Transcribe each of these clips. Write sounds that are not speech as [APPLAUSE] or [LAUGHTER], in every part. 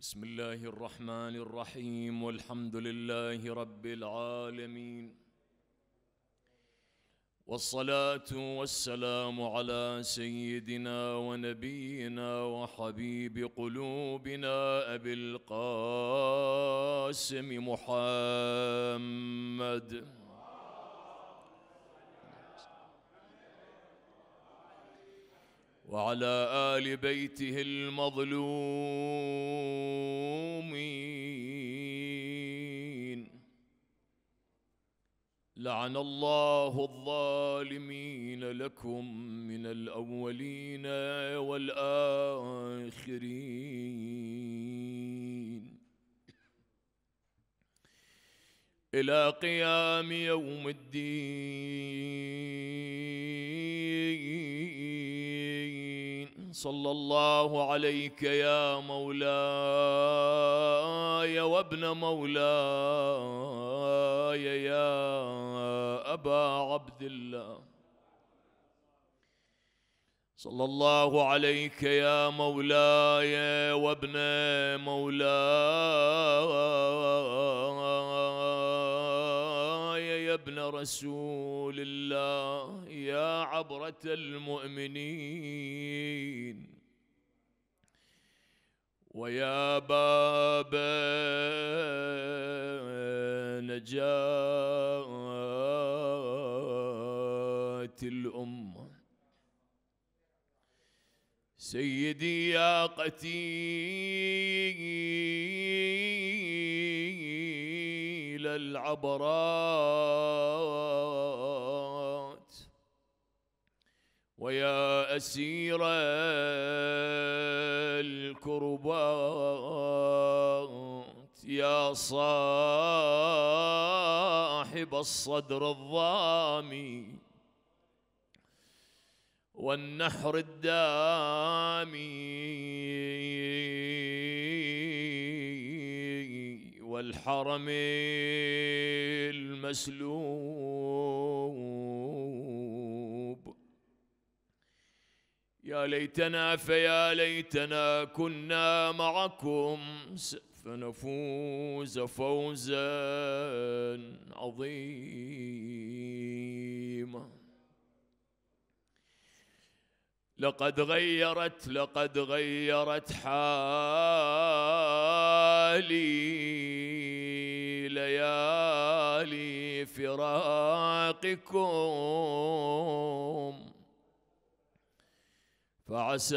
بسم الله الرحمن الرحيم والحمد لله رب العالمين والصلاه والسلام على سيدنا ونبينا وحبيب قلوبنا ابي القاسم محمد وعلى ال بيته المظلومين لعن الله الظالمين لكم من الاولين والاخرين الى قيام يوم الدين صلى الله عليك يا مولاي وابن مولاي يا ابا عبد الله صلى الله عليك يا مولاي وابن مولاي يا رسول الله يا عبره المؤمنين ويا باب نجاة الأمة سيدي يا قتيل العبرات ويا أسير الكربات يا صاحب الصدر الضامي والنحر الدامي الحرم المسلوب يا ليتنا فيا ليتنا كنا معكم فنفوز فوزا عظيما لقد غيرت لقد غيرت حالي ليالي فراقكم فعسى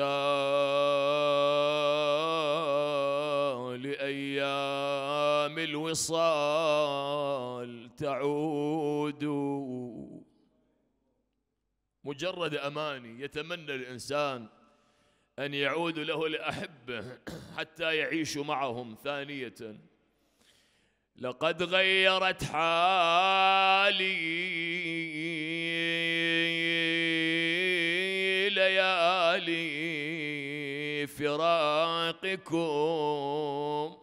لأيام الوصال تعودوا مجرد أماني يتمنى الإنسان أن يعود له لأحبه حتى يعيش معهم ثانية لقد غيرت حالي ليالي فراقكم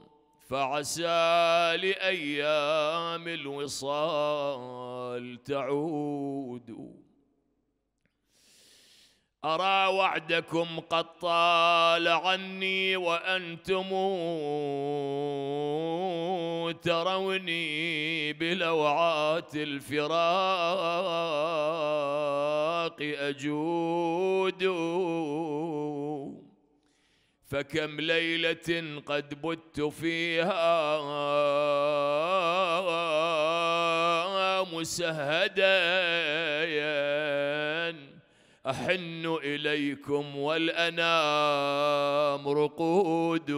فعسى لأيام الوصال تعودوا أرى وعدكم قد طال عني وأنتم تروني بلوعات الفراق أجود فكم ليلة قد بت فيها مسهداً أحن إليكم والأنام رقود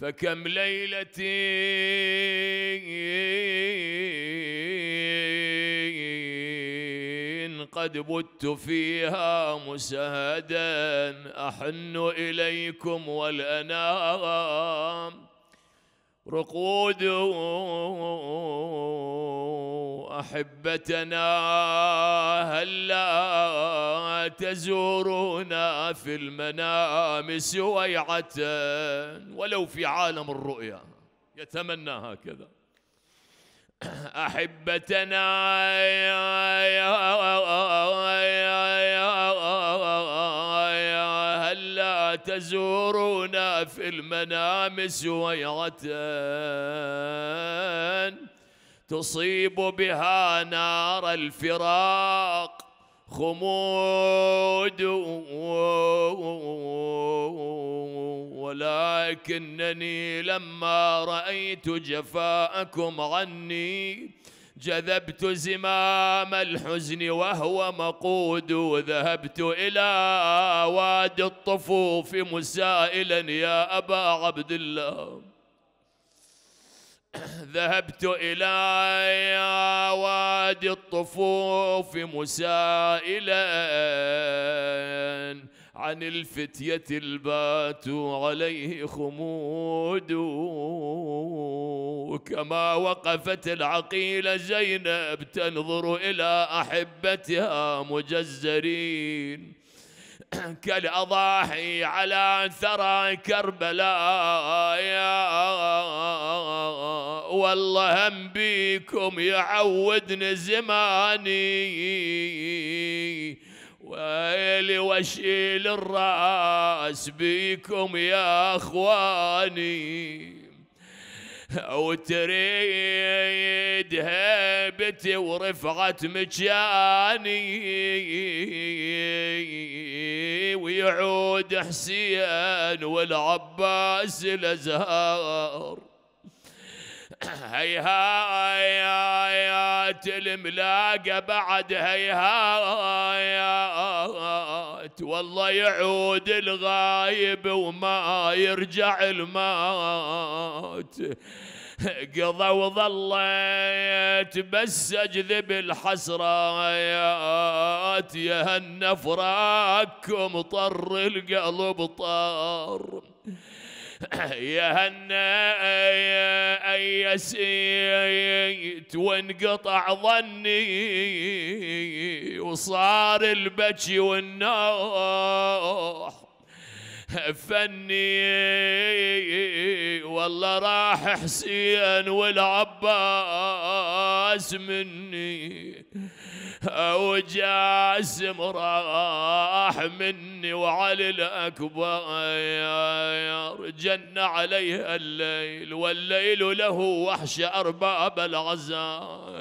فكم ليلة قد بت فيها مسهدا أحن إليكم والأنام رقود أحب أحبتنا هلا تزورونا في المنام سويعة ولو في عالم الرؤيا يتمنى هكذا أحبتنا يا يا يا يا تزورونا في المنام سويعة تصيب بها نار الفراق خمود ولكنني لما رأيت جفاءكم عني جذبت زمام الحزن وهو مقود وذهبت إلى وادي الطفوف مسائلا يا أبا عبد الله [COUGHS] ذهبت إلى وادي الطفوف مسائلا عن الفتية البات عليه خمود كما وقفت العقيلة زينب تنظر إلى أحبتها مجزرين كالأضاحي على ثرى كربلاء والله هم بيكم يعودني زماني ويلي واشيل الراس بيكم يا اخواني وتريد هيبتي ورفعت مجاني ويعود حسين والعباس الازهار هيهات الملاقة بعد هيهات مات والله يعود الغايب وما يرجع المات قضى وظليت بس اجذب الحسرات يا هالنفراكم طر القلب طار [COUGHS] يا هنا يا سيت وانقطع ظني وصار البكي والنوح فني والله راح حسين والعباس مني وجاسم راح مني وعلي الأكبر جن عليها الليل والليل له وحش أرباب العزاء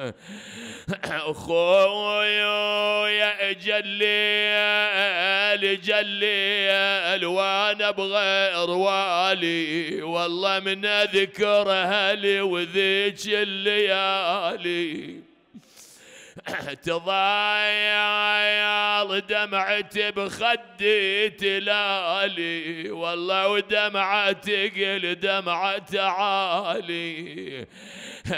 خويا جلي جلي الوالد وانا بغير والي والله من اذكر اهلي وذيك الليالي [COUGHS] تضايل دمعتي بخدي تلالي والله ودمعتي قل دمعة عالي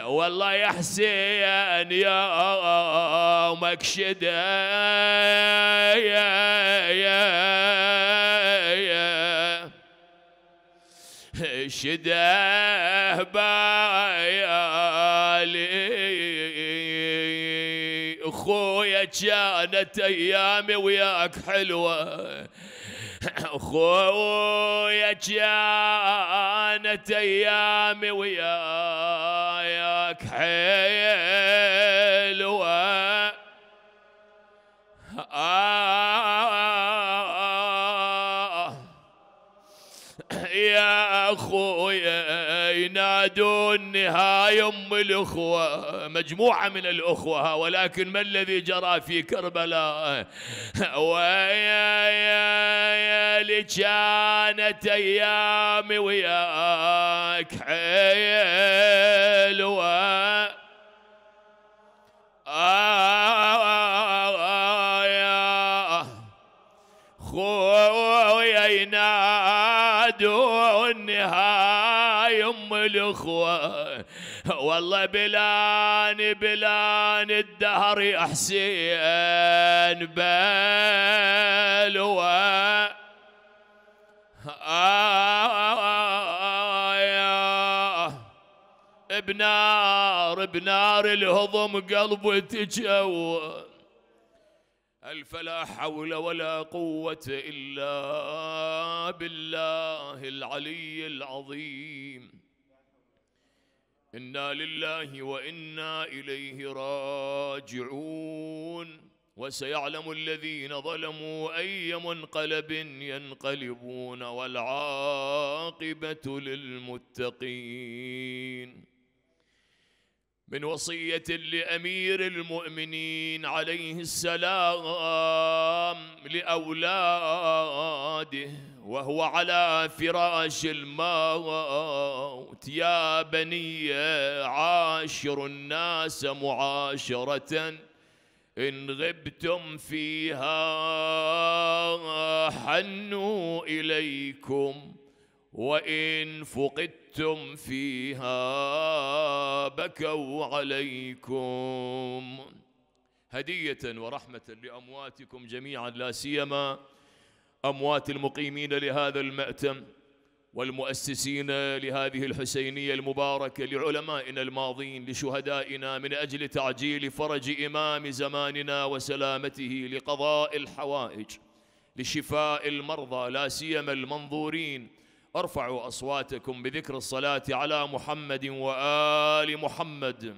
والله يا حسين يا مكشد يا يا يا شده بايالي كانت ايامي وياك حلوه خويا كانت ايامي وياك حلوه آه اخويا ينادوني ها ام الاخوه مجموعه من الاخوه ولكن ما الذي جرى في كربلاء ويا يا يا لكانت ايامي وياك حلوه آه الاخوه والله بلان بلان الدهر يا حسين بلوى آه، بنار بنار الهضم قلبه تجوى ألف لا حول ولا قوة إلا بالله العلي العظيم انا لله وانا اليه راجعون وسيعلم الذين ظلموا اي منقلب ينقلبون والعاقبه للمتقين من وصية لأمير المؤمنين عليه السلام لأولاده وهو على فراش الموت يا بني عاشر الناس معاشرة إن غبتم فيها حنوا إليكم وإن فقدتم شربتم فيها بكوا عليكم هدية ورحمة لأمواتكم جميعا لا سيما أموات المقيمين لهذا المأتم والمؤسسين لهذه الحسينية المباركة لعلمائنا الماضين لشهدائنا من أجل تعجيل فرج إمام زماننا وسلامته لقضاء الحوائج لشفاء المرضى لا سيما المنظورين ارفعوا أصواتكم بذكر الصلاة على محمد وآل محمد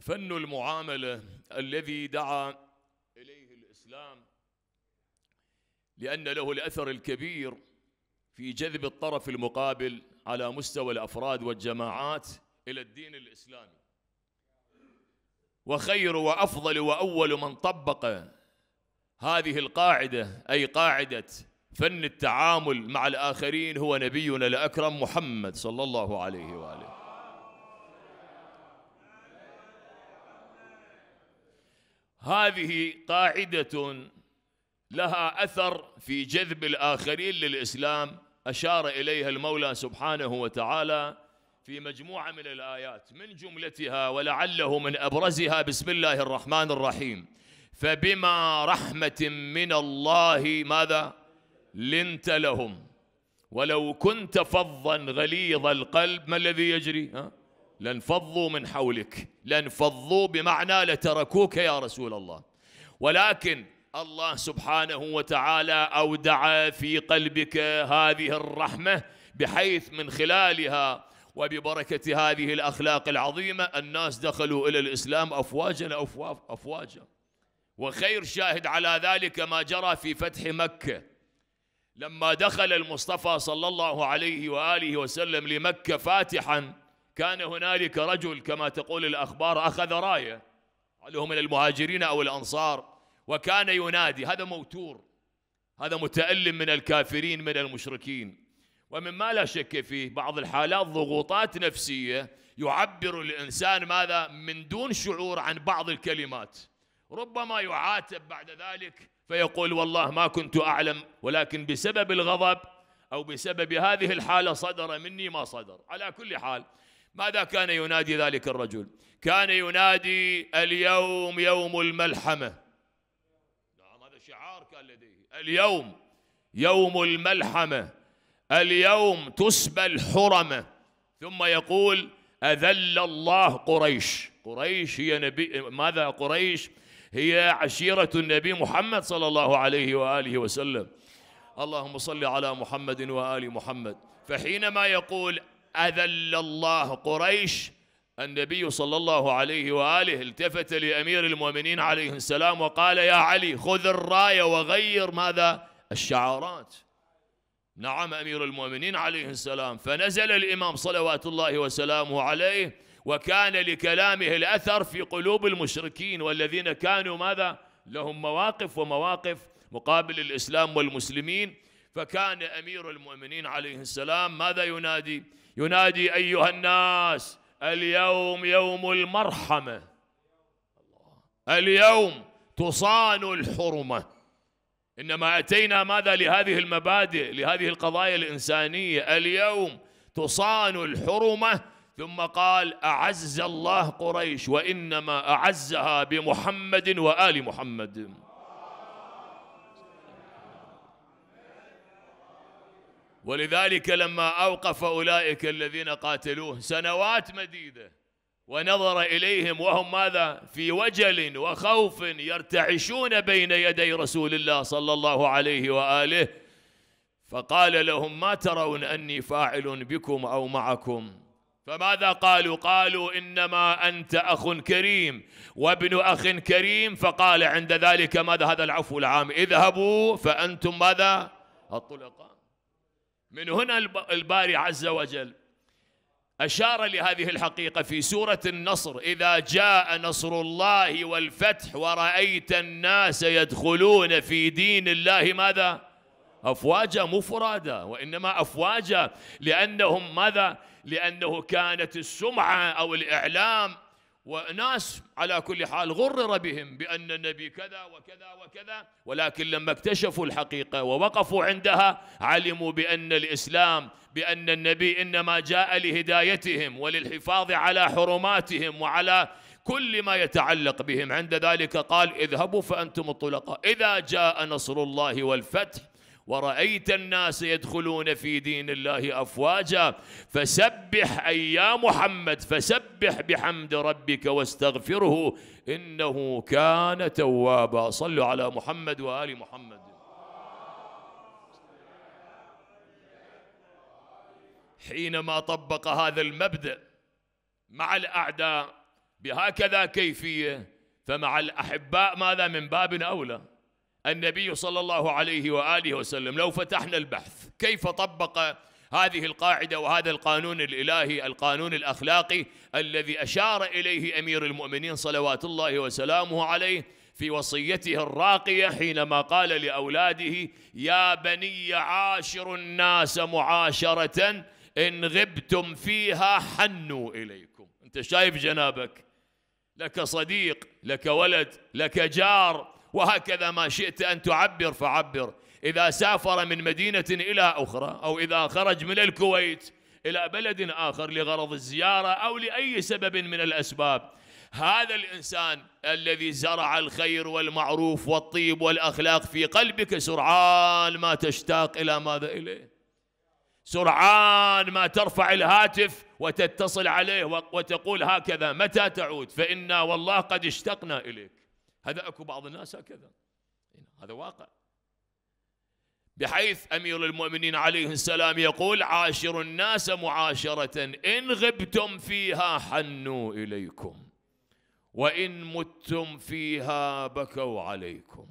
فن المعاملة الذي دعا الإسلام لأن له الأثر الكبير في جذب الطرف المقابل على مستوى الأفراد والجماعات إلى الدين الإسلامي وخير وأفضل وأول من طبق هذه القاعدة أي قاعدة فن التعامل مع الآخرين هو نبينا الأكرم محمد صلى الله عليه وآله هذه قاعدة لها أثر في جذب الآخرين للإسلام أشار إليها المولى سبحانه وتعالى في مجموعة من الآيات من جملتها ولعله من أبرزها بسم الله الرحمن الرحيم فبما رحمة من الله ماذا لنت لهم ولو كنت فظا غليظ القلب ما الذي يجري ها؟ لانفضوا من حولك لانفضوا بمعنى لتركوك يا رسول الله ولكن الله سبحانه وتعالى اودع في قلبك هذه الرحمه بحيث من خلالها وببركه هذه الاخلاق العظيمه الناس دخلوا الى الاسلام افواجا افواجا, وخير شاهد على ذلك ما جرى في فتح مكه لما دخل المصطفى صلى الله عليه واله وسلم لمكه فاتحا كان هنالك رجل كما تقول الأخبار أخذ راية هل هو من المهاجرين أو الأنصار وكان ينادي هذا موتور هذا متألم من الكافرين من المشركين ومما لا شك فيه بعض الحالات ضغوطات نفسية يعبر الإنسان ماذا من دون شعور عن بعض الكلمات ربما يعاتب بعد ذلك فيقول والله ما كنت أعلم ولكن بسبب الغضب أو بسبب هذه الحالة صدر مني ما صدر على كل حال ماذا كان ينادي ذلك الرجل كان ينادي اليوم يوم الملحمة نعم هذا شعار كان لديه اليوم يوم الملحمة اليوم تسبى الحرمة ثم يقول أذل الله قريش قريش هي نبي ماذا قريش هي عشيرة النبي محمد صلى الله عليه وآله وسلم اللهم صل على محمد وآل محمد فحينما يقول أذل الله قريش النبي صلى الله عليه وآله التفت لأمير المؤمنين عليه السلام وقال يا علي خذ الراية وغير ماذا الشعارات نعم أمير المؤمنين عليه السلام فنزل الإمام صلوات الله وسلامه عليه وكان لكلامه الأثر في قلوب المشركين والذين كانوا ماذا لهم مواقف ومواقف مقابل الإسلام والمسلمين فكان أمير المؤمنين عليه السلام ماذا ينادي ينادي أيها الناس اليوم يوم المرحمة اليوم تصان الحرمة إنما أتينا ماذا لهذه المبادئ لهذه القضايا الإنسانية اليوم تصان الحرمة ثم قال أعز الله قريش وإنما أعزها بمحمد وآل محمد ولذلك لما أوقف أولئك الذين قاتلوه سنوات مديدة ونظر إليهم وهم ماذا في وجل وخوف يرتعشون بين يدي رسول الله صلى الله عليه وآله فقال لهم ما ترون أني فاعل بكم أو معكم فماذا قالوا قالوا إنما أنت أخ كريم وابن أخ كريم فقال عند ذلك ماذا هذا العفو العام اذهبوا فأنتم ماذا الطلقاء من هنا الباري عز وجل أشار لهذه الحقيقة في سورة النصر إذا جاء نصر الله والفتح ورأيت الناس يدخلون في دين الله ماذا؟ أفواجا مو فرادا وإنما أفواجا لأنهم ماذا؟ لأنه كانت السمعة أو الإعلام وناس على كل حال غرر بهم بأن النبي كذا وكذا وكذا ولكن لما اكتشفوا الحقيقة ووقفوا عندها علموا بأن الإسلام بأن النبي إنما جاء لهدايتهم وللحفاظ على حرماتهم وعلى كل ما يتعلق بهم عند ذلك قال اذهبوا فأنتم الطلقاء إذا جاء نصر الله والفتح ورأيت الناس يدخلون في دين الله أفواجا فسبح أي يا محمد فسبح بحمد ربك واستغفره إنه كان توابا صلوا على محمد وآل محمد حينما طبق هذا المبدأ مع الأعداء بهكذا كيفية فمع الأحباء ماذا من باب أولى النبي صلى الله عليه واله وسلم لو فتحنا البحث كيف طبق هذه القاعده وهذا القانون الالهي القانون الاخلاقي الذي اشار اليه امير المؤمنين صلوات الله وسلامه عليه في وصيته الراقيه حينما قال لاولاده يا بني عاشر الناس معاشره ان غبتم فيها حنوا اليكم انت شايف جنابك لك صديق لك ولد لك جار وهكذا ما شئت أن تعبر فعبر إذا سافر من مدينة إلى أخرى أو إذا خرج من الكويت إلى بلد آخر لغرض الزيارة أو لأي سبب من الأسباب هذا الإنسان الذي زرع الخير والمعروف والطيب والأخلاق في قلبك سرعان ما تشتاق إلى ماذا إليه سرعان ما ترفع الهاتف وتتصل عليه وتقول هكذا متى تعود فإنا والله قد اشتقنا إليك هذا أكو بعض الناس هكذا إيه، هذا واقع بحيث أمير المؤمنين عليه السلام يقول عاشر الناس معاشرة إن غبتم فيها حنوا إليكم وإن متم فيها بكوا عليكم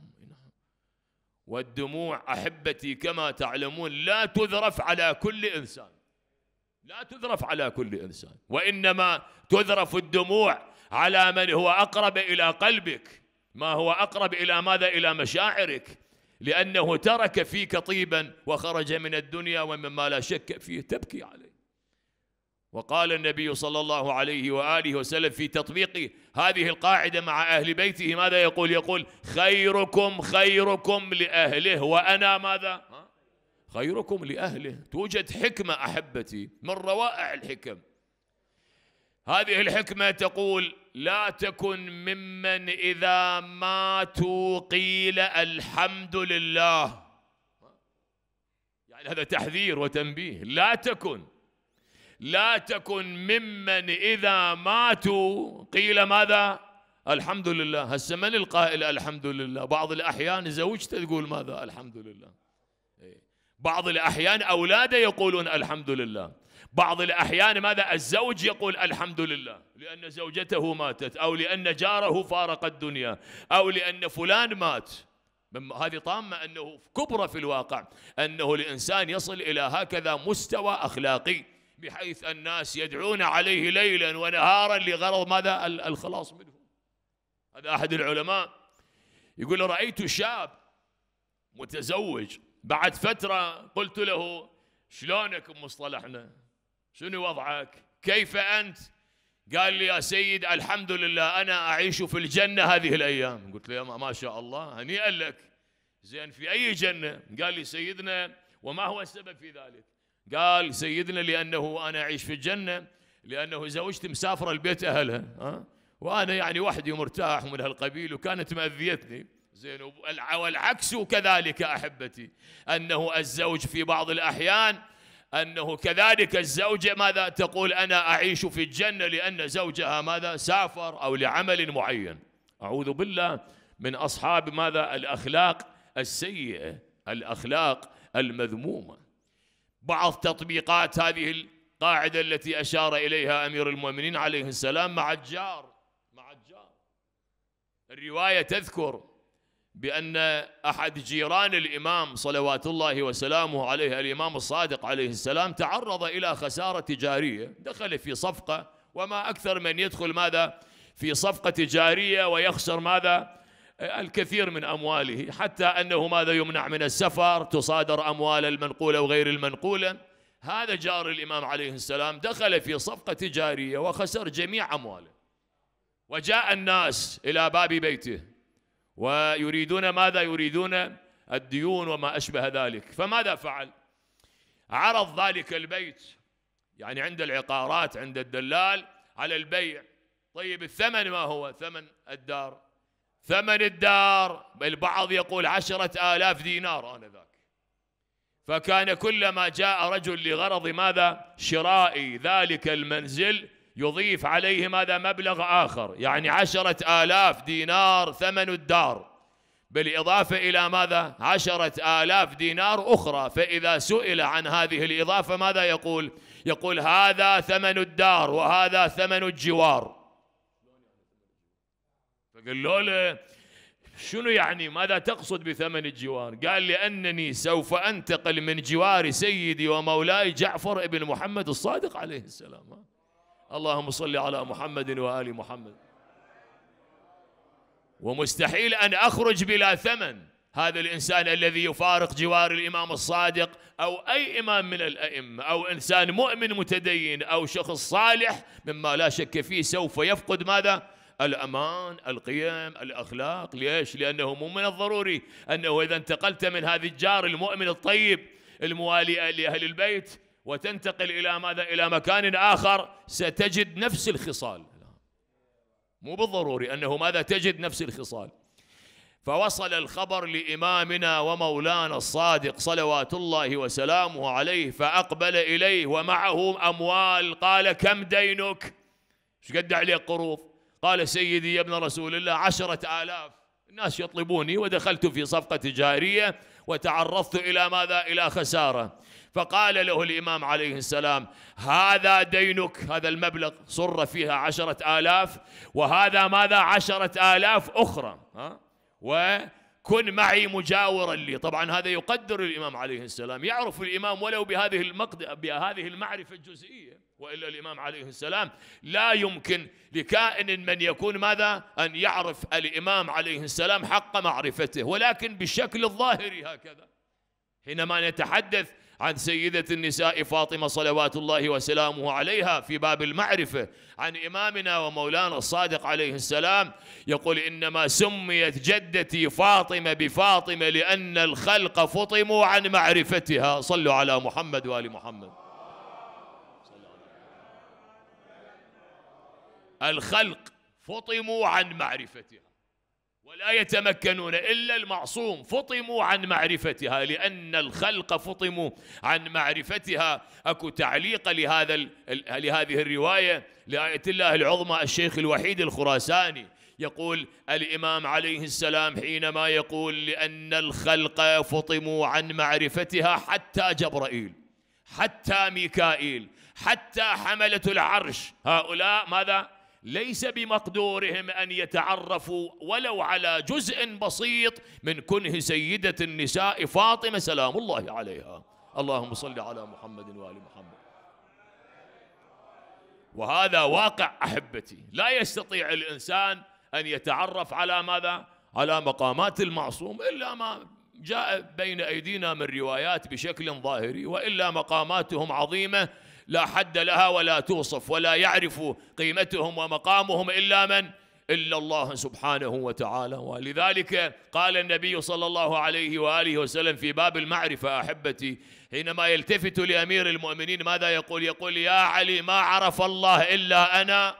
والدموع أحبتي كما تعلمون لا تذرف على كل إنسان لا تذرف على كل إنسان وإنما تذرف الدموع على من هو أقرب إلى قلبك ما هو أقرب إلى ماذا إلى مشاعرك لأنه ترك فيك طيبا وخرج من الدنيا ومما لا شك فيه تبكي عليه وقال النبي صلى الله عليه وآله وسلم في تطبيق هذه القاعدة مع أهل بيته ماذا يقول يقول خيركم خيركم لأهله وأنا ماذا خيركم لأهله توجد حكمة أحبتي من روائع الحكم هذه الحكمة تقول لا تكن ممن اذا ماتوا قيل الحمد لله يعني هذا تحذير وتنبيه لا تكن لا تكن ممن اذا ماتوا قيل ماذا الحمد لله هسه من القائل الحمد لله بعض الاحيان زوجته تقول ماذا الحمد لله إيه. بعض الاحيان اولاده يقولون الحمد لله بعض الأحيان ماذا الزوج يقول الحمد لله لأن زوجته ماتت أو لأن جاره فارق الدنيا أو لأن فلان مات هذه طامة أنه كبرى في الواقع أنه الإنسان يصل إلى هكذا مستوى أخلاقي بحيث الناس يدعون عليه ليلا ونهارا لغرض ماذا الخلاص منه هذا أحد العلماء يقول رأيت شاب متزوج بعد فترة قلت له شلونك بمصطلحنا شنو وضعك كيف أنت قال لي يا سيد الحمد لله أنا أعيش في الجنة هذه الأيام قلت له يا ما شاء الله هنيئا لك زين في أي جنة قال لي سيدنا وما هو السبب في ذلك قال سيدنا لأنه أنا أعيش في الجنة لأنه زوجتي مسافرة البيت أهلها أه؟ وأنا يعني وحدي مرتاح من هالقبيل وكانت مأذيتني زين والعكس كذلك أحبتي أنه الزوج في بعض الأحيان أنه كذلك الزوجة ماذا تقول أنا أعيش في الجنة لأن زوجها ماذا سافر أو لعمل معين أعوذ بالله من أصحاب ماذا الأخلاق السيئة الأخلاق المذمومة بعض تطبيقات هذه القاعدة التي أشار إليها أمير المؤمنين عليه السلام مع الجار مع الجار الرواية تذكر بأن أحد جيران الإمام صلوات الله وسلامه عليه الإمام الصادق عليه السلام تعرض إلى خسارة تجارية دخل في صفقة وما أكثر من يدخل ماذا في صفقة تجارية ويخسر ماذا الكثير من أمواله حتى أنه ماذا يمنع من السفر تصادر أموال المنقولة وغير المنقولة هذا جار الإمام عليه السلام دخل في صفقة تجارية وخسر جميع أمواله وجاء الناس إلى باب بيته ويريدون ماذا يريدون الديون وما أشبه ذلك فماذا فعل عرض ذلك البيت يعني عند العقارات عند الدلال على البيع طيب الثمن ما هو ثمن الدار ثمن الدار البعض يقول عشرة آلاف دينار آنذاك فكان كلما جاء رجل لغرض ماذا شراء ذلك المنزل يضيف عليه ماذا مبلغ آخر يعني عشرة آلاف دينار ثمن الدار بالإضافة إلى ماذا عشرة آلاف دينار أخرى فإذا سئل عن هذه الإضافة ماذا يقول يقول هذا ثمن الدار وهذا ثمن الجوار فقالوا له شنو يعني ماذا تقصد بثمن الجوار قال لأنني سوف أنتقل من جوار سيدي ومولاي جعفر ابن محمد الصادق عليه السلام اللهم صل على محمد وآل محمد ومستحيل أن أخرج بلا ثمن هذا الإنسان الذي يفارق جوار الإمام الصادق أو أي إمام من الأئمة أو إنسان مؤمن متدين أو شخص صالح مما لا شك فيه سوف يفقد ماذا؟ الأمان القيم الأخلاق ليش؟ لأنه مو من الضروري أنه إذا انتقلت من هذا الجار المؤمن الطيب الموالي لأهل البيت وتنتقل إلى ماذا إلى مكان آخر ستجد نفس الخصال مو بالضروري أنه ماذا تجد نفس الخصال فوصل الخبر لإمامنا ومولانا الصادق صلوات الله وسلامه عليه فأقبل إليه ومعه أموال قال كم دينك شقد عليك قروض قال سيدي يا ابن رسول الله عشرة آلاف الناس يطلبوني ودخلت في صفقة تجارية وتعرضت إلى ماذا إلى خسارة فقال له الإمام عليه السلام هذا دينك هذا المبلغ صر فيها عشرة آلاف وهذا ماذا عشرة آلاف أخرى ها؟ وكن معي مجاورا لي طبعا هذا يقدر الإمام عليه السلام يعرف الإمام ولو بهذه المقد... بهذه المعرفة الجزئية وإلا الإمام عليه السلام لا يمكن لكائن من يكون ماذا أن يعرف الإمام عليه السلام حق معرفته ولكن بالشكل الظاهري هكذا حينما نتحدث عن سيدة النساء فاطمة صلوات الله وسلامه عليها في باب المعرفة عن إمامنا ومولانا الصادق عليه السلام يقول إنما سميت جدتي فاطمة بفاطمة لأن الخلق فطموا عن معرفتها صلوا على محمد وآل محمد الخلق فطموا عن معرفتها ولا يتمكنون إلا المعصوم فطموا عن معرفتها لأن الخلق فطموا عن معرفتها أكو تعليق لهذا لهذه الرواية لآية الله العظمى الشيخ الوحيد الخراساني يقول الإمام عليه السلام حينما يقول لأن الخلق فطموا عن معرفتها حتى جبرائيل حتى ميكائيل حتى حملة العرش هؤلاء ماذا ليس بمقدورهم ان يتعرفوا ولو على جزء بسيط من كنه سيده النساء فاطمه سلام الله عليها اللهم صل على محمد وال محمد وهذا واقع احبتي لا يستطيع الانسان ان يتعرف على ماذا على مقامات المعصوم الا ما جاء بين ايدينا من روايات بشكل ظاهري والا مقاماتهم عظيمه لا حد لها ولا توصف ولا يعرف قيمتهم ومقامهم إلا من إلا الله سبحانه وتعالى ولذلك قال النبي صلى الله عليه وآله وسلم في باب المعرفة أحبتي حينما يلتفت لأمير المؤمنين ماذا يقول يقول يا علي ما عرف الله إلا أنا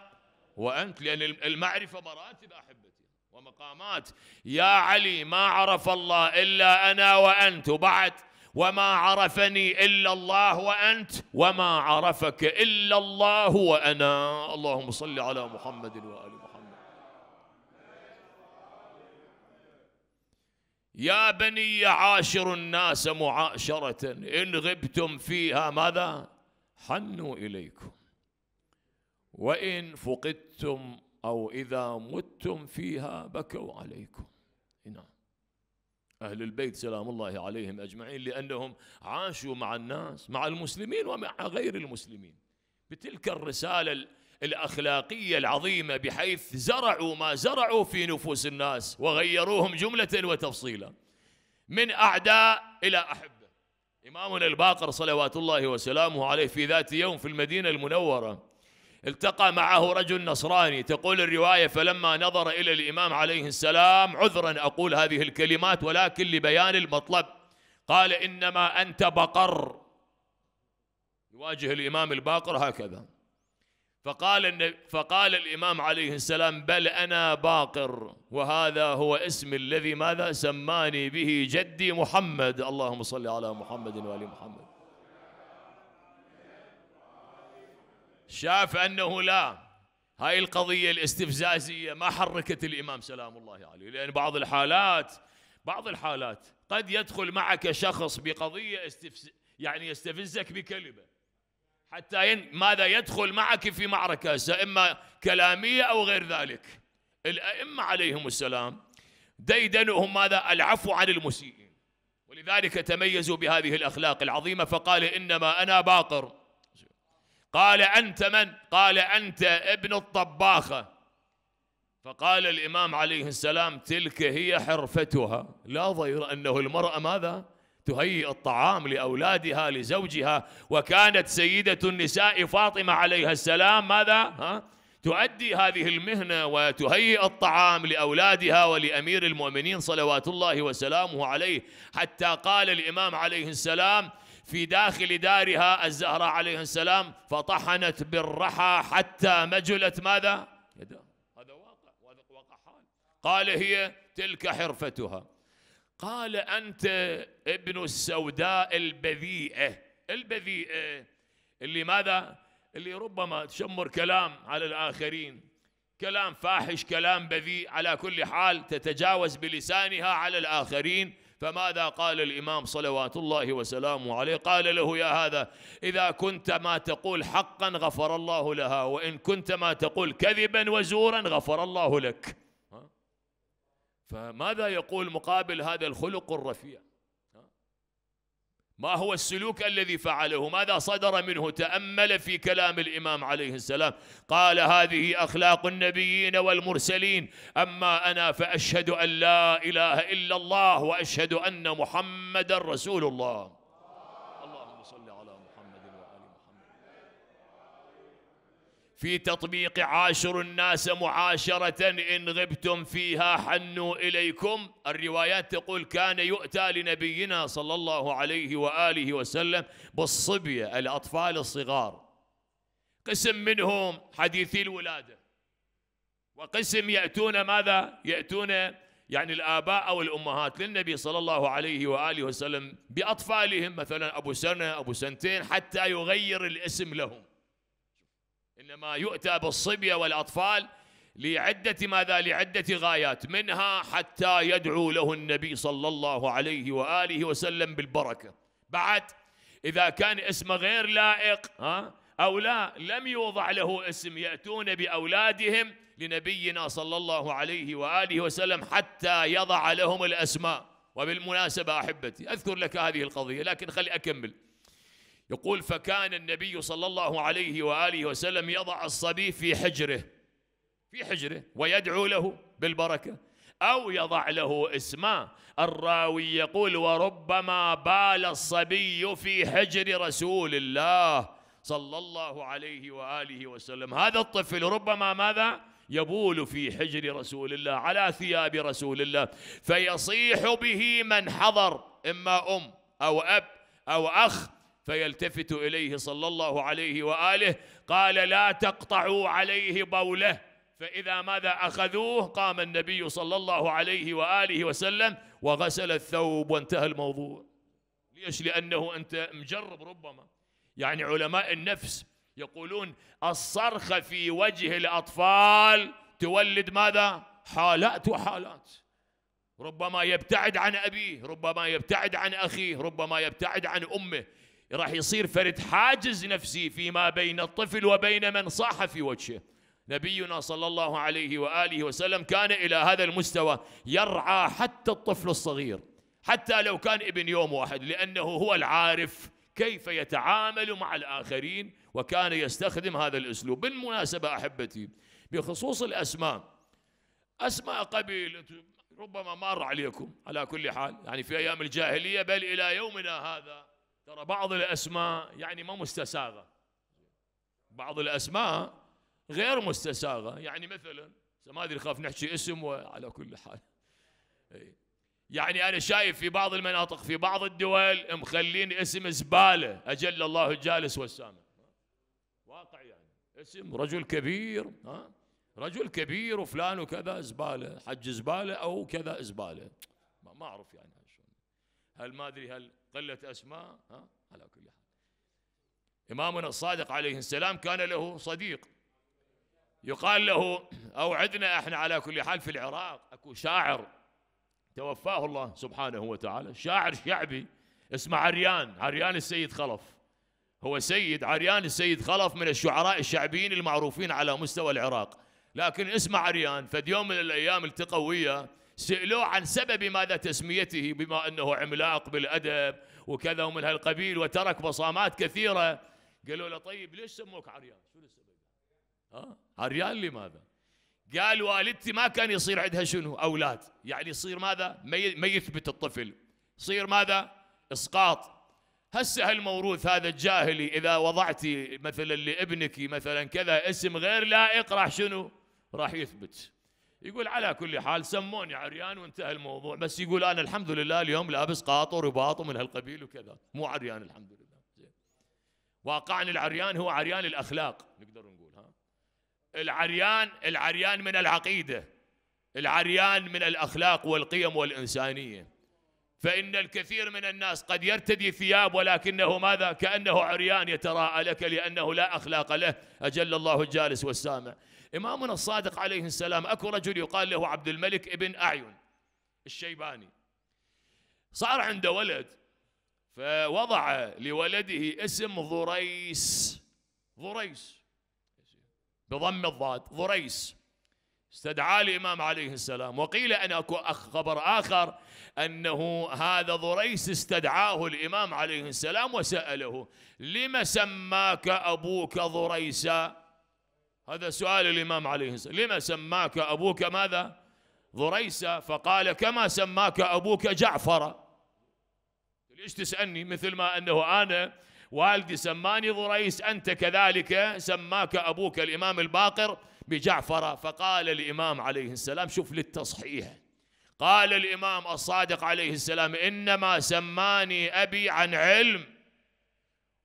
وأنت لأن المعرفة مراتب أحبتي ومقامات يا علي ما عرف الله إلا أنا وأنت وبعد وما عرفني الا الله وانت وما عرفك الا الله وانا اللهم صل على محمد وال محمد يا بني عاشر الناس معاشره ان غبتم فيها ماذا حنوا اليكم وان فقدتم او اذا متم فيها بكوا عليكم نعم أهل البيت سلام الله عليهم أجمعين لأنهم عاشوا مع الناس مع المسلمين ومع غير المسلمين بتلك الرسالة الأخلاقية العظيمة بحيث زرعوا ما زرعوا في نفوس الناس وغيروهم جملة وتفصيلا من أعداء إلى أحبة إمامنا الباقر صلوات الله وسلامه عليه في ذات يوم في المدينة المنورة التقى معه رجل نصراني تقول الرواية فلما نظر إلى الإمام عليه السلام عذرا أقول هذه الكلمات ولكن لبيان المطلب قال إنما أنت بقر يواجه الإمام الباقر هكذا فقال فقال الإمام عليه السلام بل أنا باقر وهذا هو اسم الذي ماذا سماني به جدي محمد اللهم صل على محمد وآل محمد شاف أنه لا هاي القضية الاستفزازية ما حركت الإمام سلام الله عليه لأن بعض الحالات بعض الحالات قد يدخل معك شخص بقضية استفز يعني يستفزك بكلمة حتى ين ماذا يدخل معك في معركة إما كلامية أو غير ذلك الأئمة عليهم السلام ديدنهم ماذا العفو عن المسيئين ولذلك تميزوا بهذه الأخلاق العظيمة فقال إنما أنا باقر قال أنت من؟ قال أنت ابن الطباخة فقال الإمام عليه السلام تلك هي حرفتها لا ضير أنه المرأة ماذا؟ تهيئ الطعام لأولادها لزوجها وكانت سيدة النساء فاطمة عليها السلام ماذا؟ ها؟ تؤدي هذه المهنة وتهيئ الطعام لأولادها ولأمير المؤمنين صلوات الله وسلامه عليه حتى قال الإمام عليه السلام في داخل دارها الزهراء عليه السلام فطحنت بالرحى حتى مجلت ماذا هذا واقع وهذا واقع حال قال هي تلك حرفتها قال أنت ابن السوداء البذيئة البذيئة اللي ماذا اللي ربما تشمر كلام على الآخرين كلام فاحش كلام بذيء على كل حال تتجاوز بلسانها على الآخرين فماذا قال الإمام صلوات الله وسلامه عليه قال له يا هذا إذا كنت ما تقول حقا غفر الله لها وإن كنت ما تقول كذبا وزورا غفر الله لك فماذا يقول مقابل هذا الخلق الرفيع ما هو السلوك الذي فعله ماذا صدر منه تأمل في كلام الإمام عليه السلام قال هذه أخلاق النبيين والمرسلين أما أنا فأشهد أن لا إله إلا الله وأشهد أن محمدا رسول الله في تطبيق عاشر الناس معاشرة إن غبتم فيها حنوا إليكم الروايات تقول كان يؤتى لنبينا صلى الله عليه وآله وسلم بالصبية الأطفال الصغار قسم منهم حديثي الولادة وقسم يأتون ماذا؟ يأتون يعني الآباء أو الأمهات للنبي صلى الله عليه وآله وسلم بأطفالهم مثلا أبو سنة أبو سنتين حتى يغير الاسم لهم إنما يؤتى بالصبية والأطفال لعدة ماذا لعدة غايات منها حتى يدعو له النبي صلى الله عليه وآله وسلم بالبركة بعد إذا كان اسمه غير لائق ها أو لا لم يوضع له اسم يأتون بأولادهم لنبينا صلى الله عليه وآله وسلم حتى يضع لهم الأسماء وبالمناسبة أحبتي أذكر لك هذه القضية لكن خلي أكمل يقول فكان النبي صلى الله عليه واله وسلم يضع الصبي في حجره في حجره ويدعو له بالبركه او يضع له اسما الراوي يقول وربما بال الصبي في حجر رسول الله صلى الله عليه واله وسلم هذا الطفل ربما ماذا يبول في حجر رسول الله على ثياب رسول الله فيصيح به من حضر اما ام او اب او اخ فيلتفت اليه صلى الله عليه واله قال لا تقطعوا عليه بوله فاذا ماذا اخذوه قام النبي صلى الله عليه واله وسلم وغسل الثوب وانتهى الموضوع ليش لانه انت مجرب ربما يعني علماء النفس يقولون الصرخه في وجه الاطفال تولد ماذا حالات وحالات ربما يبتعد عن ابيه ربما يبتعد عن اخيه ربما يبتعد عن امه راح يصير فرد حاجز نفسي فيما بين الطفل وبين من صاح في وجهه نبينا صلى الله عليه واله وسلم كان الى هذا المستوى يرعى حتى الطفل الصغير حتى لو كان ابن يوم واحد لانه هو العارف كيف يتعامل مع الاخرين وكان يستخدم هذا الاسلوب بالمناسبه احبتي بخصوص الاسماء اسماء قبيل ربما مر عليكم على كل حال يعني في ايام الجاهليه بل الى يومنا هذا ترى بعض الأسماء يعني ما مستساغة بعض الأسماء غير مستساغة يعني مثلا ما أدري خاف نحكي اسم وعلى كل حال إيه. يعني أنا شايف في بعض المناطق في بعض الدول مخلين اسم زبالة أجل الله الجالس والسامع واقع يعني اسم رجل كبير ها رجل كبير وفلان وكذا زبالة حج زبالة أو كذا زبالة ما, ما أعرف يعني هل ما أدري هل قلة أسماء ها؟ على كل حال إمامنا الصادق عليه السلام كان له صديق يقال له أوعدنا إحنا على كل حال في العراق أكو شاعر توفاه الله سبحانه وتعالى شاعر شعبي اسمه عريان عريان السيد خلف هو سيد عريان السيد خلف من الشعراء الشعبيين المعروفين على مستوى العراق لكن اسمه عريان فد يوم من الأيام التقوا وياه سألوه عن سبب ماذا تسميته بما أنه عملاق بالأدب وكذا ومن هالقبيل وترك بصامات كثيرة قالوا له طيب ليش سموك عريان شو السبب ها عريان لماذا قال والدتي ما كان يصير عندها شنو أولاد يعني يصير ماذا ما يثبت الطفل يصير ماذا إسقاط هسه هالموروث هذا الجاهلي اذا وضعتي مثلا لابنك مثلا كذا اسم غير لائق راح شنو؟ راح يثبت يقول على كل حال سموني عريان وانتهى الموضوع بس يقول انا الحمد لله اليوم لابس قاطر وباطو ومن هالقبيل وكذا مو عريان الحمد لله زين واقعا العريان هو عريان الاخلاق نقدر نقول ها العريان العريان من العقيده العريان من الاخلاق والقيم والانسانيه فان الكثير من الناس قد يرتدي ثياب ولكنه ماذا كانه عريان يتراءى لك لانه لا اخلاق له اجل الله الجالس والسامع إمامنا الصادق عليه السلام أكو رجل يقال له عبد الملك ابن أعين الشيباني صار عنده ولد فوضع لولده اسم ضريس ضريس بضم الضاد ضريس استدعاه الإمام عليه السلام وقيل أن أكو خبر آخر أنه هذا ضريس استدعاه الإمام عليه السلام وسأله لم سماك أبوك ضريسا هذا سؤال الإمام عليه السلام لما سماك أبوك ماذا ضريسة فقال كما سماك أبوك جعفر ليش تسألني مثل ما أنه أنا والدي سماني ضريس أنت كذلك سماك أبوك الإمام الباقر بجعفر فقال الإمام عليه السلام شوف للتصحيح قال الإمام الصادق عليه السلام إنما سماني أبي عن علم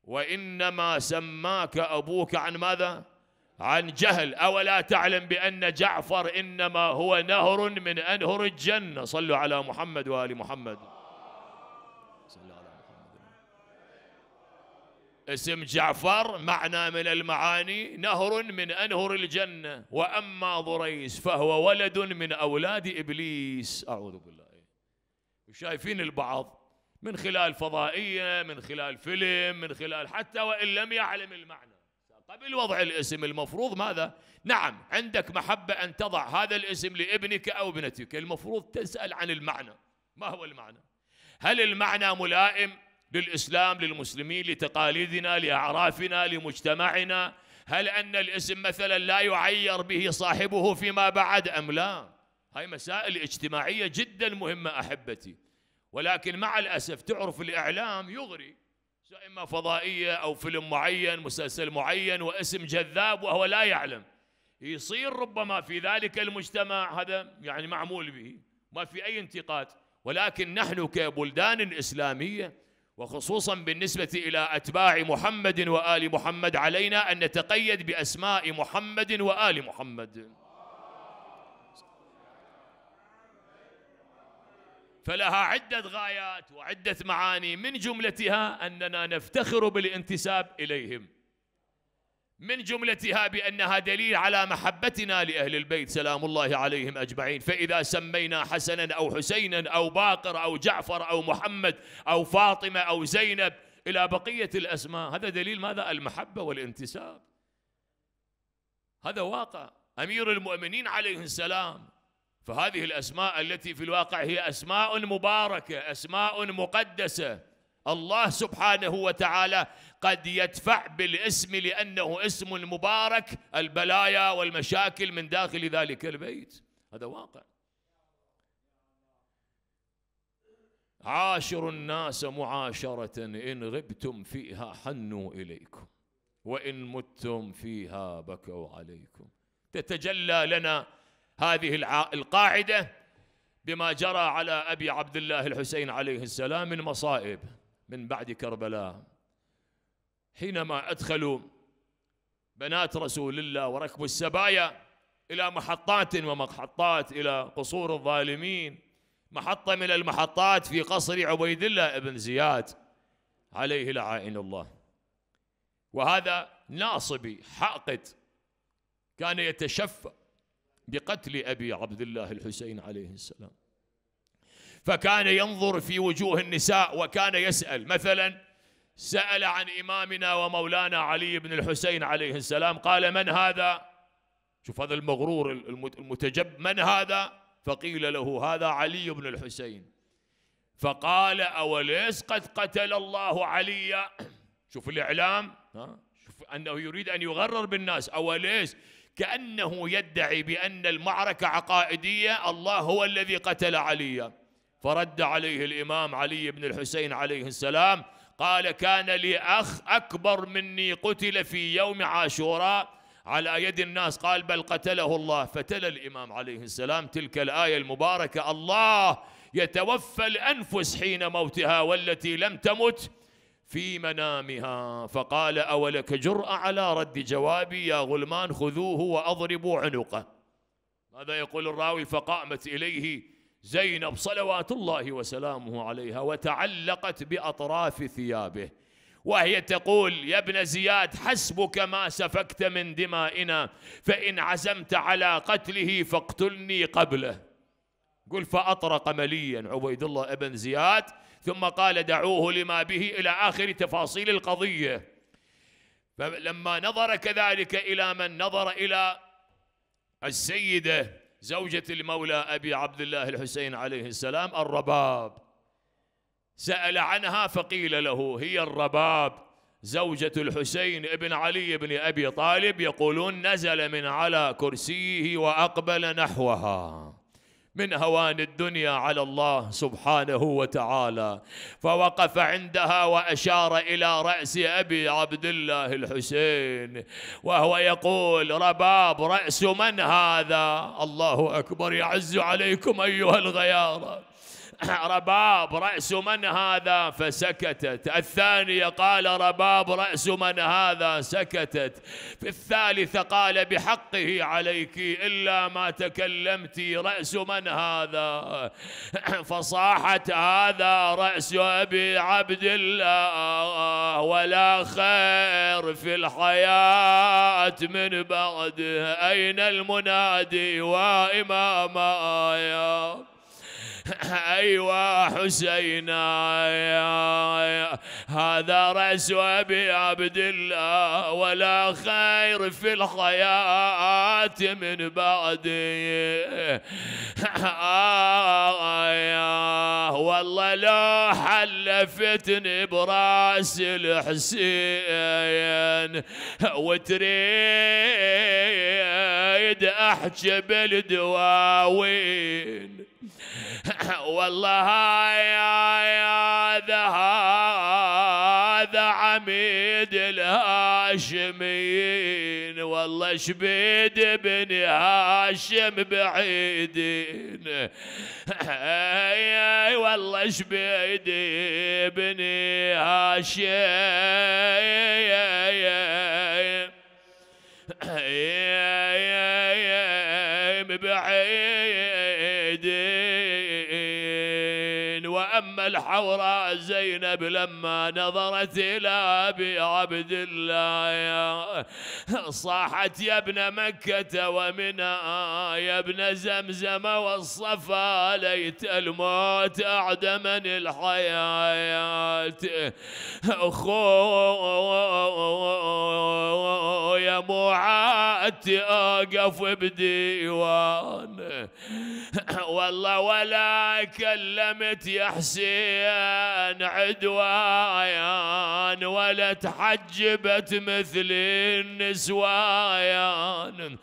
وإنما سماك أبوك عن ماذا؟ عن جهل أولا تعلم بأن جعفر إنما هو نهر من أنهر الجنة صلوا على محمد وآل محمد صلوا على محمد اسم جعفر معنى من المعاني نهر من أنهر الجنة وأما ضريس فهو ولد من أولاد إبليس أعوذ بالله شايفين البعض من خلال فضائية من خلال فيلم من خلال حتى وإن لم يعلم المعنى قبل طيب، وضع الاسم المفروض ماذا؟ نعم عندك محبة أن تضع هذا الاسم لابنك أو ابنتك المفروض تسأل عن المعنى ما هو المعنى؟ هل المعنى ملائم للإسلام للمسلمين لتقاليدنا لأعرافنا لمجتمعنا هل أن الاسم مثلا لا يعير به صاحبه فيما بعد أم لا هاي مسائل اجتماعية جدا مهمة أحبتي ولكن مع الأسف تعرف الإعلام يغري إما فضائية أو فيلم معين مسلسل معين واسم جذاب وهو لا يعلم يصير ربما في ذلك المجتمع هذا يعني معمول به ما في أي انتقاد ولكن نحن كبلدان إسلامية وخصوصا بالنسبة إلى أتباع محمد وآل محمد علينا أن نتقيد بأسماء محمد وآل محمد فلها عدة غايات وعدة معاني من جملتها أننا نفتخر بالانتساب إليهم من جملتها بأنها دليل على محبتنا لأهل البيت سلام الله عليهم أجمعين فإذا سمينا حسنا أو حسينا أو باقر أو جعفر أو محمد أو فاطمة أو زينب إلى بقية الأسماء هذا دليل ماذا المحبة والانتساب هذا واقع أمير المؤمنين عليه السلام فهذه الاسماء التي في الواقع هي اسماء مباركه اسماء مقدسه الله سبحانه وتعالى قد يدفع بالاسم لانه اسم مبارك البلايا والمشاكل من داخل ذلك البيت هذا واقع عاشر الناس معاشرة إن غبتم فيها حنوا إليكم وإن متم فيها بكوا عليكم تتجلى لنا هذه القاعدة بما جرى على أبي عبد الله الحسين عليه السلام من مصائب من بعد كربلاء حينما أدخلوا بنات رسول الله وركبوا السبايا إلى محطات ومحطات إلى قصور الظالمين محطة من المحطات في قصر عبيد الله بن زياد عليه لعائن الله وهذا ناصبي حاقد كان يتشفى بقتل أبي عبد الله الحسين عليه السلام فكان ينظر في وجوه النساء وكان يسأل مثلا سأل عن إمامنا ومولانا علي بن الحسين عليه السلام قال من هذا شوف هذا المغرور المتجب من هذا فقيل له هذا علي بن الحسين فقال أوليس قد قتل الله عليا شوف الإعلام ها؟ شوف أنه يريد أن يغرر بالناس أوليس كأنه يدعي بأن المعركة عقائدية الله هو الذي قتل عليا فرد عليه الإمام علي بن الحسين عليه السلام قال كان لي أخ أكبر مني قتل في يوم عاشوراء على يد الناس قال بل قتله الله فتلى الإمام عليه السلام تلك الآية المباركة الله يتوفى الأنفس حين موتها والتي لم تمت في منامها فقال أولك جرأة على رد جوابي يا غلمان خذوه وأضربوا عنقه ماذا يقول الراوي فقامت إليه زينب صلوات الله وسلامه عليها وتعلقت بأطراف ثيابه وهي تقول يا ابن زياد حسبك ما سفكت من دمائنا فإن عزمت على قتله فاقتلني قبله قل فأطرق مليا عبيد الله ابن زياد ثم قال دعوه لما به إلى آخر تفاصيل القضية فلما نظر كذلك إلى من نظر إلى السيدة زوجة المولى أبي عبد الله الحسين عليه السلام الرباب سأل عنها فقيل له هي الرباب زوجة الحسين ابن علي بن أبي طالب يقولون نزل من على كرسيه وأقبل نحوها من هوان الدنيا على الله سبحانه وتعالى فوقف عندها واشار الى راس ابي عبد الله الحسين وهو يقول رباب راس من هذا الله اكبر يعز عليكم ايها الغياره [CLEARS THROAT] رباب رأس من هذا فسكتت الثانية قال رباب رأس من هذا سكتت في الثالثة قال بحقه عليك إلا ما تكلمت رأس من هذا [CLEARS THROAT] فصاحت هذا رأس أبي عبد الله ولا خير في الحياة من بعده أين المنادي آيام [LAUGHS] أيوة حسينا هذا رأس أبي عبد الله ولا خير في الحياة من بعدي [LAUGHS] آه، والله لا حلفتني براس الحسين وتريد أحجب الدواوين [LAUGHS] والله هذا هذا عميد الهاشمين والله شبيد بن هاشم بعيدين اي والله شبيد بن هاشم بعيد الحوراء زينب لما نظرت إلى أبي عبد الله صاحت يا ابن مكة ومنى يا ابن زمزم والصفا ليت الموت أعدمني الحياة أخويا معاد أقف بديوان والله ولا كلمت يا حسين عدوان عدوان ولا تحجبت مثل النسوان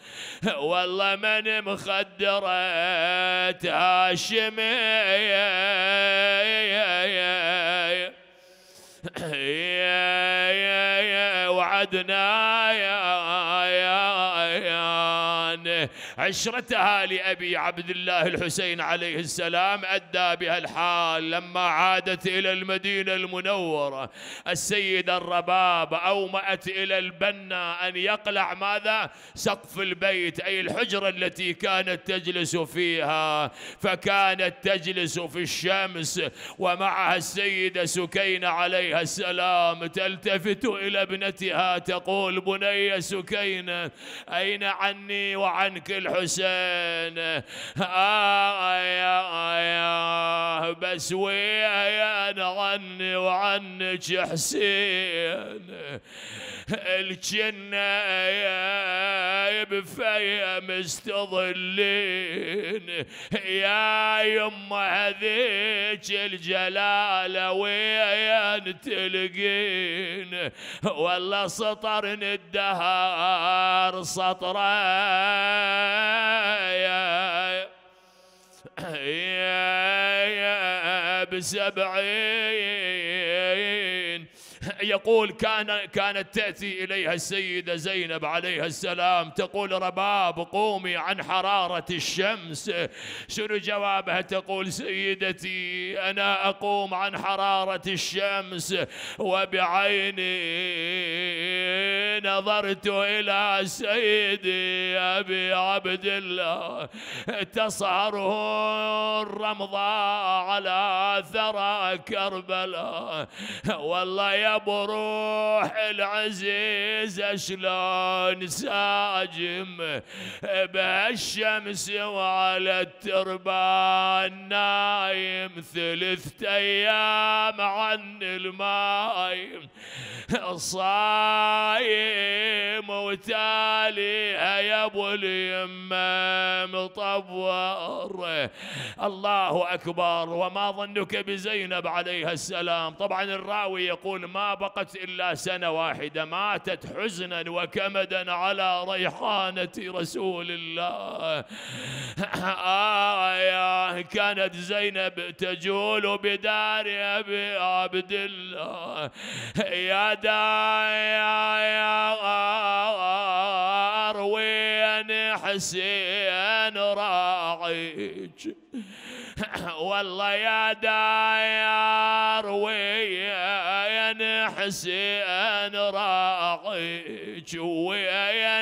والله من مخدرت هاشمية وعدنا يا يا عشرتها لأبي عبد الله الحسين عليه السلام أدى بها الحال لما عادت إلى المدينة المنورة السيدة الرباب أومأت إلى البنا أن يقلع ماذا سقف البيت أي الحجرة التي كانت تجلس فيها فكانت تجلس في الشمس ومعها السيدة سكينة عليها السلام تلتفت إلى ابنتها تقول بني سكينة أين عني وعنك الحسين آه, آه،, آه، يا يا بس ويا نغني وعنك حسين الجنة بفيا مستظلين يا يما هذيك الجلالة وين تلقين والله سطر الدهر سطر يا يا يا بسبعين يقول كان كانت تأتي إليها السيدة زينب عليها السلام تقول رباب قومي عن حرارة الشمس شنو جوابها تقول سيدتي أنا أقوم عن حرارة الشمس وبعيني نظرت إلى سيدي أبي عبد الله تصهره الرمضاء على ثرى كربلاء والله يا أبو وروح العزيز شلون ساجم بهالشمس وعلى التربان نايم ثلث أيام عن الماي صايم وتالي يا ابو اليم مطور الله اكبر وما ظنك بزينب عليها السلام طبعا الراوي يقول ما بقت إلا سنة واحدة ماتت حزنا وكمدا على ريحانة رسول الله [LAUGHS] آه كانت زينب تجول بدار أبي عبد الله يا دايا يا أروين حسين راعيك [LAUGHS] والله يا داير يا نحسين راقيك ويا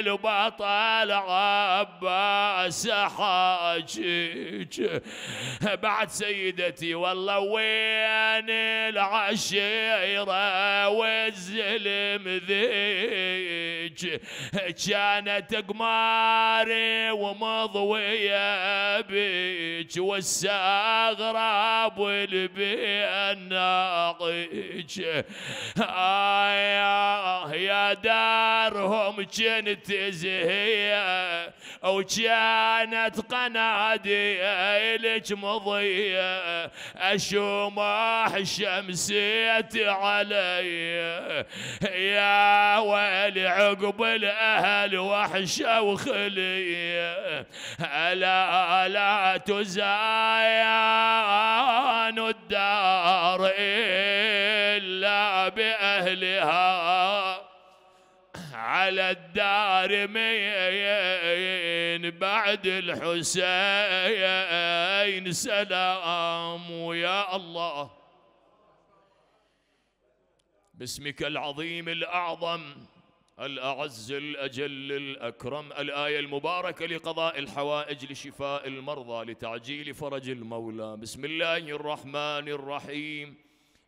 البطل عباس حاجيك بعد سيدتي والله وين العشيرة والزلم ذيك كانت قماري ومضوية بي والساغراب والسغراب والبناقج آه يا دارهم جنت زهيه وكانت قناديلك مضية أشومح شمسيت علي يا ويلي عقب الأهل وحشة وخلية ألا لا تزايان الدار إلا بأهلها على الدار مين بعد الحسين سلام يا الله باسمك العظيم الأعظم الأعز الأجل الأكرم الآية المباركة لقضاء الحوائج لشفاء المرضى لتعجيل فرج المولى بسم الله الرحمن الرحيم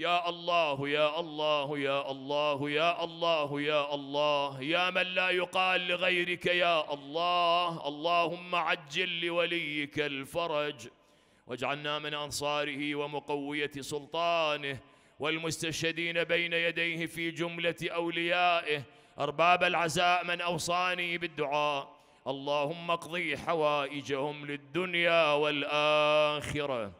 يا الله يا الله يا الله يا الله يا الله يا من لا يقال لغيرك يا الله اللهم عجل لوليك الفرج واجعلنا من انصاره ومقويه سلطانه والمستشهدين بين يديه في جمله اوليائه ارباب العزاء من اوصاني بالدعاء اللهم اقضي حوائجهم للدنيا والاخره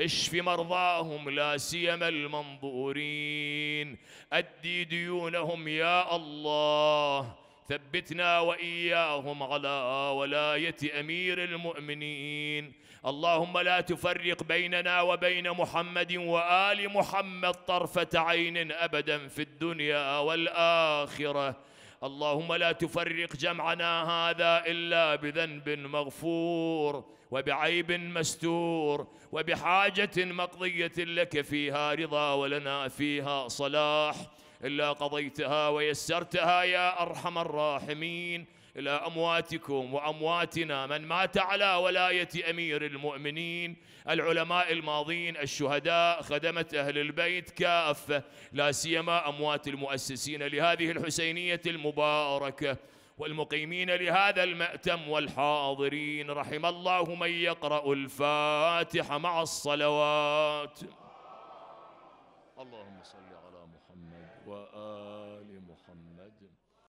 اشف مرضاهم لا سيما المنظورين أدي ديونهم يا الله ثبتنا واياهم على ولايه امير المؤمنين اللهم لا تفرق بيننا وبين محمد وال محمد طرفه عين ابدا في الدنيا والاخره اللهم لا تفرق جمعنا هذا الا بذنب مغفور وبعيب مستور وبحاجة مقضية لك فيها رضا ولنا فيها صلاح إلا قضيتها ويسرتها يا أرحم الراحمين إلى أمواتكم وأمواتنا من مات على ولاية أمير المؤمنين العلماء الماضين الشهداء خدمة أهل البيت كافة لا سيما أموات المؤسسين لهذه الحسينية المباركة والمقيمين لهذا المأتم والحاضرين رحم الله من يقرأ الفاتحة مع الصلوات اللهم صل على محمد وآل